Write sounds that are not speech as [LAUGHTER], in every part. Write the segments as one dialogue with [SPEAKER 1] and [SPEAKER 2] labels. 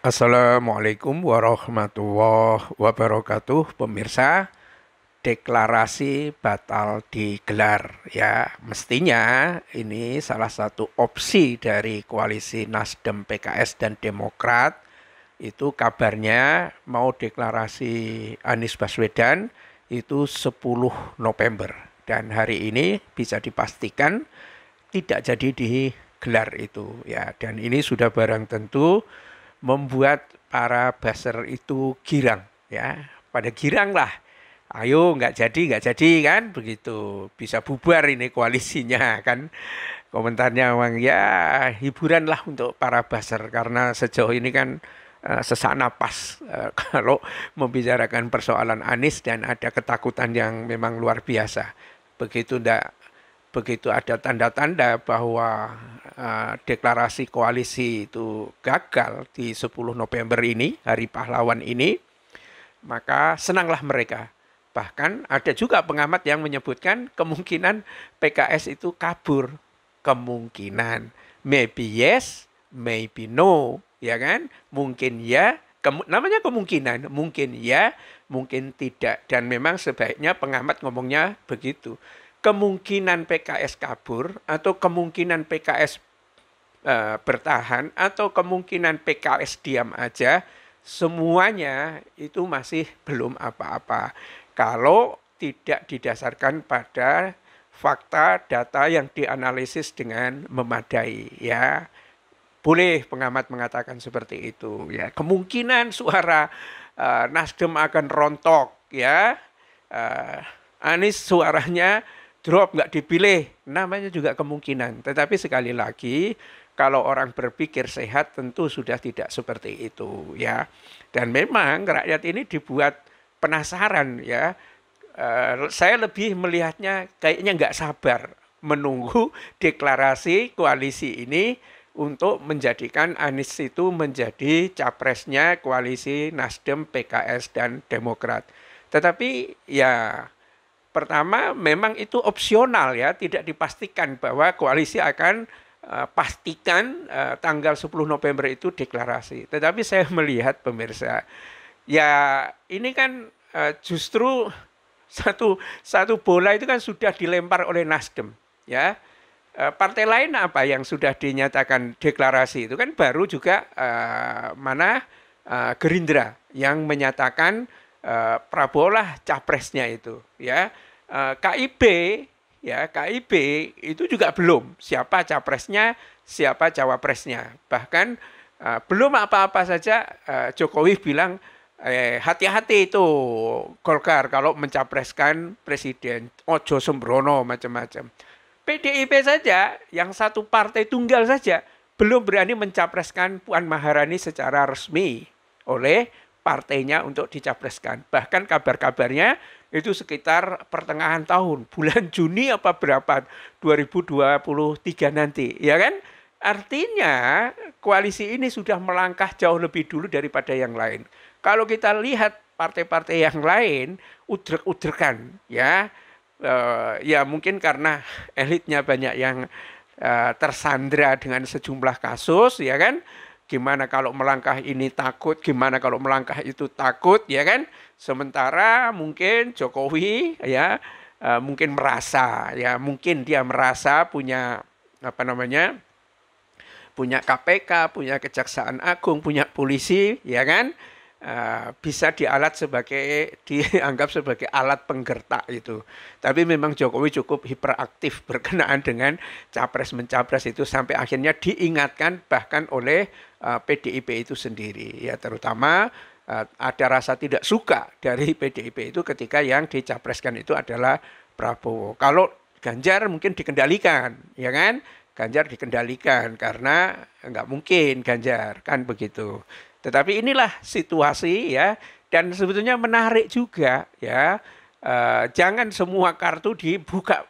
[SPEAKER 1] Assalamualaikum warahmatullahi wabarakatuh pemirsa deklarasi batal digelar ya mestinya ini salah satu opsi dari koalisi Nasdem PKS dan Demokrat itu kabarnya mau deklarasi Anies Baswedan itu 10 November dan hari ini bisa dipastikan tidak jadi digelar itu ya dan ini sudah barang tentu membuat para baser itu girang ya pada girang lah ayo nggak jadi nggak jadi kan begitu bisa bubar ini koalisinya [LAUGHS] kan komentarnya Wang ya hiburan lah untuk para baser karena sejauh ini kan eh, sesak sesana pas eh, [LAUGHS] kalau membicarakan persoalan Anies dan ada ketakutan yang memang luar biasa begitu ndak begitu ada tanda-tanda bahwa eh, deklarasi koalisi itu gagal di 10 November ini, Hari Pahlawan ini, maka senanglah mereka. Bahkan ada juga pengamat yang menyebutkan kemungkinan PKS itu kabur. Kemungkinan. Maybe yes, maybe no. Ya kan? Mungkin ya, Kem, namanya kemungkinan, mungkin ya, mungkin tidak. Dan memang sebaiknya pengamat ngomongnya begitu kemungkinan PKS kabur atau kemungkinan PKS e, eh, bertahan atau kemungkinan PKS diam aja semuanya itu masih belum apa-apa kalau tidak didasarkan pada fakta data yang dianalisis dengan memadai ya boleh pengamat mengatakan seperti itu ya kemungkinan suara e, Nasdem akan rontok ya e, Anies suaranya drop, nggak dipilih. Namanya juga kemungkinan. Tetapi sekali lagi, kalau orang berpikir sehat tentu sudah tidak seperti itu ya. Dan memang rakyat ini dibuat penasaran ya. Uh, saya lebih melihatnya kayaknya nggak sabar menunggu [LAUGHS] deklarasi koalisi ini untuk menjadikan Anies itu menjadi capresnya koalisi Nasdem, PKS, dan Demokrat. Tetapi ya Pertama, memang itu opsional ya, tidak dipastikan bahwa koalisi akan uh, pastikan uh, tanggal 10 November itu deklarasi. Tetapi saya [LAUGHS] melihat pemirsa, ya ini kan uh, justru satu satu bola itu kan sudah dilempar oleh Nasdem, ya. partai lain apa yang sudah dinyatakan deklarasi itu kan baru juga uh, mana uh, Gerindra yang menyatakan Eh, Prabowo lah capresnya itu ya KIP eh, KIB ya KIB itu juga belum siapa capresnya siapa cawapresnya bahkan uh, belum apa-apa saja uh, Jokowi bilang hati hati-hati itu Golkar kalau mencapreskan presiden ojo sembrono macam-macam PDIP saja yang satu partai tunggal saja belum berani mencapreskan Puan Maharani secara resmi oleh partainya untuk dicapreskan. Bahkan kabar-kabarnya itu sekitar pertengahan tahun, bulan [LAUGHS] Juni apa berapa 2023 nanti, ya kan? Artinya koalisi ini sudah melangkah jauh lebih dulu daripada yang lain. Kalau kita lihat partai-partai yang lain udrek-udrekan ya. Uh, ya mungkin karena [LAUGHS] elitnya banyak yang uh, tersandra dengan sejumlah kasus ya kan Gimana kalau melangkah ini takut, gimana kalau melangkah itu takut, ya kan? Sementara mungkin Jokowi ya uh, mungkin merasa ya mungkin dia merasa punya apa namanya? punya KPK, punya Kejaksaan Agung, punya polisi, ya kan? bisa eh, bisa dialat sebagai [LAUGHS] dianggap sebagai alat penggertak itu. Tapi memang Jokowi cukup hiperaktif [LAUGHS] berkenaan dengan capres mencapres itu sampai akhirnya diingatkan bahkan oleh PDIP eh, itu sendiri ya terutama eh, ada rasa tidak suka dari PDIP [LAUGHS] itu ketika yang dicapreskan itu adalah Prabowo. Kalau Ganjar mungkin dikendalikan, ya kan? Ganjar dikendalikan karena nggak mungkin Ganjar kan begitu. Tetapi inilah situasi ya dan sebetulnya menarik juga ya. Eh, jangan semua kartu dibuka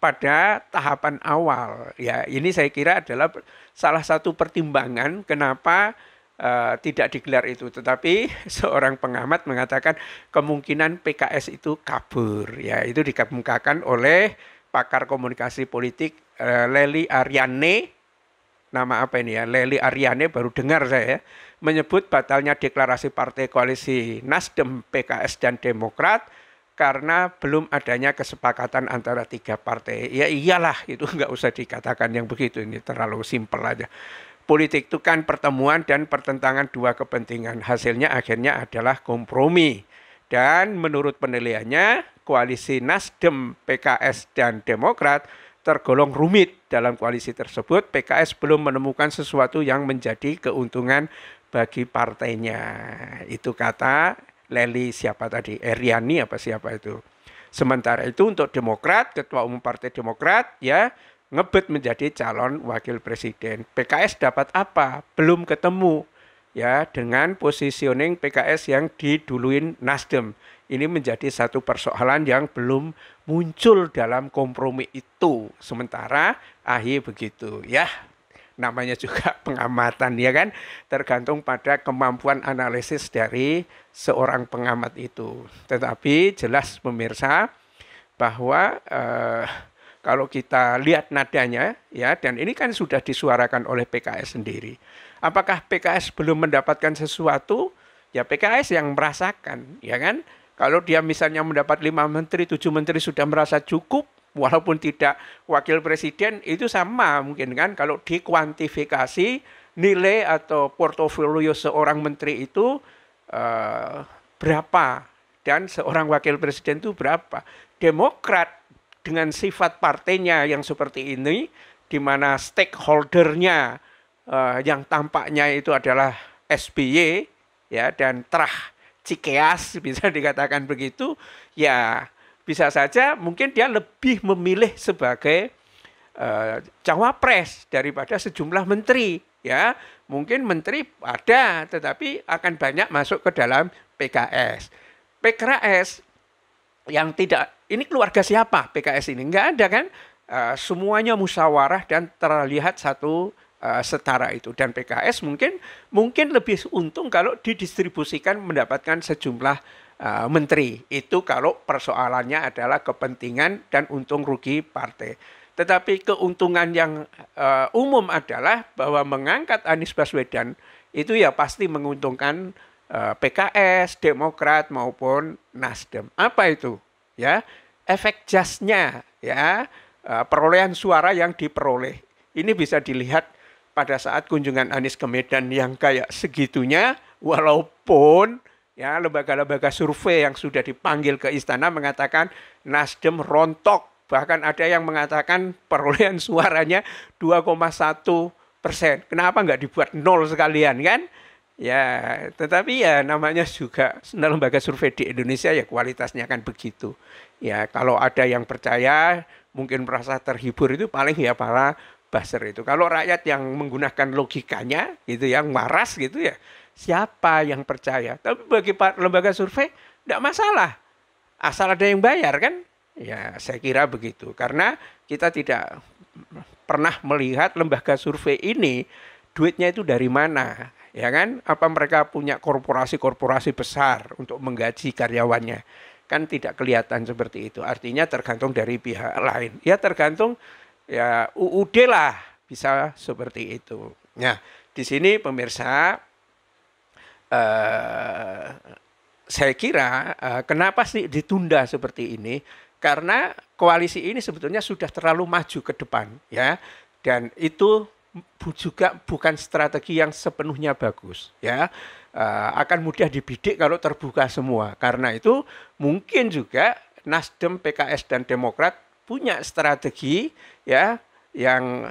[SPEAKER 1] pada tahapan awal ya. Ini saya kira adalah salah satu pertimbangan kenapa Uh, tidak digelar itu. Tetapi [LAUGHS] seorang pengamat mengatakan kemungkinan PKS itu kabur. Ya, itu dikemukakan oleh pakar komunikasi politik uh, eh, Leli Ariane. Nama apa ini ya? Leli Ariane baru dengar saya. Ya menyebut batalnya deklarasi partai koalisi Nasdem, PKS, dan Demokrat karena belum adanya kesepakatan antara tiga partai. Ya iyalah, itu [LAUGHS] nggak usah dikatakan yang begitu, ini terlalu simpel aja. Politik itu kan pertemuan dan pertentangan dua kepentingan. Hasilnya akhirnya adalah kompromi. Dan menurut penilaiannya, koalisi Nasdem, PKS, dan Demokrat tergolong rumit dalam koalisi tersebut. PKS belum menemukan sesuatu yang menjadi keuntungan bagi partainya. Itu kata Leli siapa tadi? Eriani eh, apa siapa itu? Sementara itu untuk Demokrat, Ketua Umum Partai Demokrat ya ngebet menjadi calon wakil presiden. PKS dapat apa? Belum ketemu ya dengan positioning PKS yang diduluin Nasdem. Ini menjadi satu persoalan yang belum muncul dalam kompromi itu. Sementara akhir begitu ya namanya juga [LAUGHS] pengamatan ya kan tergantung pada kemampuan analisis dari seorang pengamat itu tetapi jelas pemirsa bahwa eh, kalau kita lihat nadanya ya dan ini kan sudah disuarakan oleh PKS sendiri apakah PKS belum mendapatkan sesuatu ya PKS yang merasakan ya kan kalau dia misalnya mendapat lima menteri tujuh menteri sudah merasa cukup walaupun tidak wakil presiden itu sama mungkin kan kalau dikuantifikasi nilai atau portofolio seorang menteri itu eh, berapa dan seorang wakil presiden itu berapa. Demokrat dengan sifat partainya yang seperti ini di mana stakeholdernya eh, yang tampaknya itu adalah SBY ya dan terah Cikeas [LAUGHS] bisa dikatakan begitu ya bisa saja mungkin dia lebih memilih sebagai uh, cawapres daripada sejumlah menteri ya mungkin menteri ada tetapi akan banyak masuk ke dalam PKS PKS yang tidak ini keluarga siapa PKS ini nggak ada kan uh, semuanya musyawarah dan terlihat satu uh, setara itu dan PKS mungkin mungkin lebih untung kalau didistribusikan mendapatkan sejumlah Eh, menteri. Itu kalau persoalannya adalah kepentingan dan untung rugi partai. Tetapi keuntungan yang uh, umum adalah bahwa mengangkat Anies Baswedan itu ya pasti menguntungkan uh, eh, PKS, Demokrat maupun Nasdem. Apa itu? Ya, efek jasnya ya uh, perolehan suara yang diperoleh. Ini bisa dilihat pada saat kunjungan Anies ke Medan yang kayak segitunya, walaupun Ya, lembaga-lembaga survei yang sudah dipanggil ke istana mengatakan Nasdem rontok. Bahkan ada yang mengatakan perolehan suaranya 2,1 persen. Kenapa nggak dibuat nol sekalian kan? Ya, tetapi ya namanya juga lembaga survei di Indonesia ya kualitasnya kan begitu. Ya, kalau ada yang percaya mungkin merasa terhibur itu paling ya para baser itu. Kalau rakyat yang menggunakan logikanya gitu yang waras gitu ya siapa yang percaya. Tapi bagi lembaga survei tidak masalah. Asal ada yang bayar kan? Ya, saya kira begitu. Karena kita tidak pernah melihat lembaga survei ini duitnya itu dari mana, ya kan? Apa mereka punya korporasi-korporasi besar untuk menggaji karyawannya? Kan tidak kelihatan seperti itu. Artinya tergantung dari pihak lain. Ya tergantung ya UUD lah bisa seperti itu. Nah, di sini pemirsa uh, saya kira uh, kenapa sih ditunda seperti ini? Karena koalisi ini sebetulnya sudah terlalu maju ke depan, ya. Dan itu juga bukan strategi yang sepenuhnya bagus ya uh, akan mudah dibidik kalau terbuka semua karena itu mungkin juga Nasdem PKS dan Demokrat punya strategi ya yang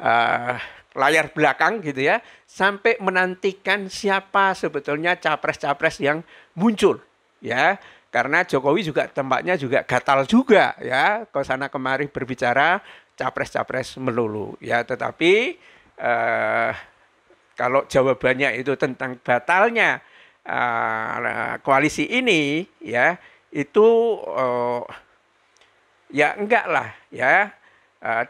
[SPEAKER 1] uh, [LAUGHS] layar belakang gitu ya, sampai menantikan siapa sebetulnya capres-capres yang muncul ya. Karena Jokowi juga tempatnya juga gatal juga ya, ke sana kemari berbicara capres-capres melulu ya, tetapi eh, kalau jawabannya itu tentang batalnya eh, koalisi ini ya, itu eh, ya enggak lah ya. Eh,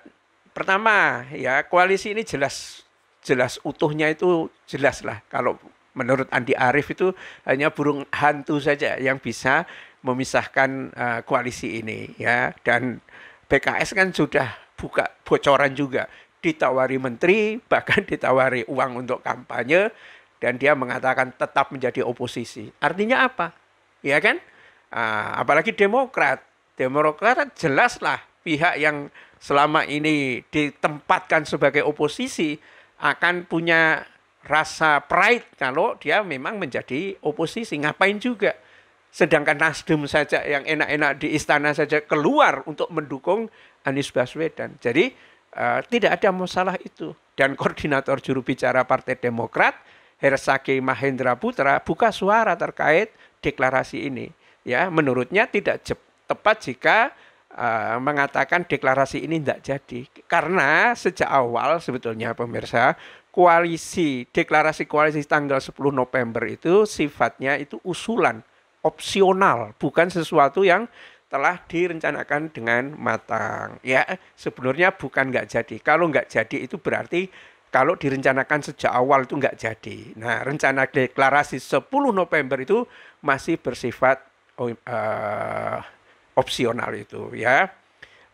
[SPEAKER 1] Pertama, ya koalisi ini jelas jelas utuhnya itu jelas lah kalau menurut Andi Arief itu hanya burung hantu saja yang bisa memisahkan uh, koalisi ini ya dan PKS kan sudah buka bocoran juga ditawari menteri [LAUGHS] bahkan ditawari uang untuk kampanye dan dia mengatakan tetap menjadi oposisi artinya apa ya kan uh, apalagi Demokrat Demokrat jelas lah pihak yang selama ini ditempatkan sebagai oposisi akan punya rasa pride kalau dia memang menjadi oposisi. Ngapain juga? Sedangkan Nasdem saja yang enak-enak di istana saja keluar untuk mendukung Anies Baswedan. Jadi uh, tidak ada masalah itu. Dan koordinator juru bicara Partai Demokrat Hersaki Mahendra Putra buka suara terkait deklarasi ini. Ya, menurutnya tidak tepat jika uh, mengatakan deklarasi ini tidak jadi karena sejak awal sebetulnya pemirsa koalisi deklarasi koalisi tanggal 10 November itu sifatnya itu usulan opsional bukan sesuatu yang telah direncanakan dengan matang ya sebenarnya bukan nggak jadi kalau nggak jadi itu berarti kalau direncanakan sejak awal itu nggak jadi nah rencana deklarasi 10 November itu masih bersifat uh, opsional itu ya.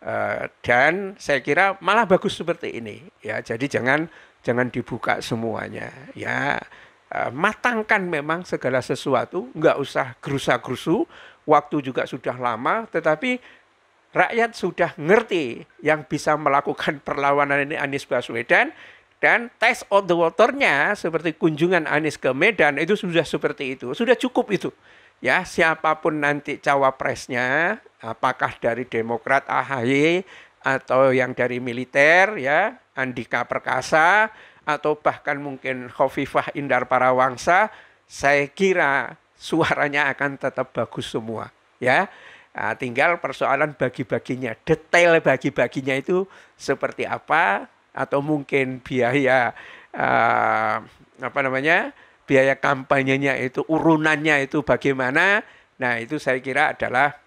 [SPEAKER 1] Eh, dan saya kira malah bagus seperti ini ya. Jadi jangan jangan dibuka semuanya ya. Uh, matangkan memang segala sesuatu, nggak usah gerusa-gerusu. Waktu juga sudah lama, tetapi rakyat sudah ngerti yang bisa melakukan [LAUGHS] perlawanan ini Anies Baswedan dan tes on the waternya seperti kunjungan Anies ke Medan itu sudah seperti itu sudah cukup itu ya siapapun nanti cawapresnya apakah dari Demokrat AHY atau yang dari militer ya Andika Perkasa atau bahkan mungkin Khofifah Indar Parawangsa saya kira suaranya akan tetap bagus semua ya nah, tinggal persoalan bagi-baginya detail bagi-baginya itu seperti apa atau mungkin biaya uh, apa namanya biaya kampanyenya itu urunannya itu bagaimana nah itu saya kira adalah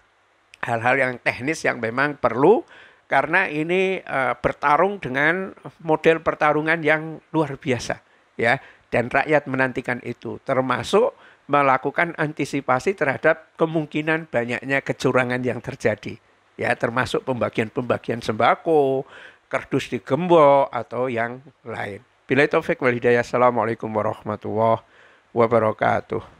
[SPEAKER 1] hal-hal yang teknis yang memang perlu karena ini uh, bertarung dengan model pertarungan yang luar biasa ya dan rakyat menantikan itu termasuk melakukan antisipasi terhadap kemungkinan banyaknya kecurangan yang terjadi ya termasuk pembagian-pembagian sembako kardus digembok atau yang lain. Bila itu wal hidayah. Assalamualaikum warahmatullahi wabarakatuh.